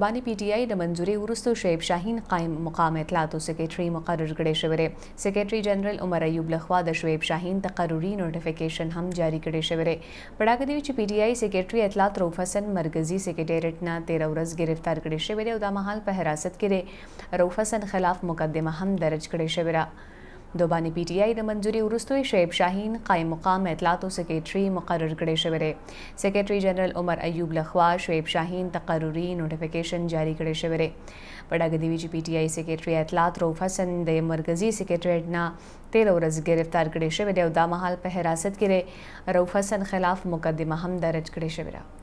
بانی پی ټی آی د منځوري ورستو شعیب شاهین قائم مقام اطلاعاتو سیکریټري مقرر کړی شوی دی سیکریټري جنرال عمر ایوب لخوا د شعیب شاهین تقرری نوټیفیکیشن هم جاری کړی شوی دی پړاګه دی چې پی ټی آی سیکریټري اطلاعات روف حسن مرکزی سیکریټریټ نه 13 ورځ گرفتار کړی شوی دی او د مهال په حراست کې دی روف حسن خلاف مقدمه هم درج کړی شوی دی دوبانی پی ټی آی د منځوري وروستوي شعیب شاهین قائم مقام اطلاعاتو سیکریټري مقرر کړی شوی دی سیکریټري جنرال عمر ایوب لخوا شعیب شاهین تقرری نوټیفیکیشن جاری کړی شوی دی په ډاګه دی چې پی ټی آی سیکریټري اطلاعات روف حسن د مرکزی سیکریټریټ نه تیر ورځ گرفتار کړی شوی دی او دا مهال په حراست کې روف حسن خلاف مقدمه هم درج کړی شوی دی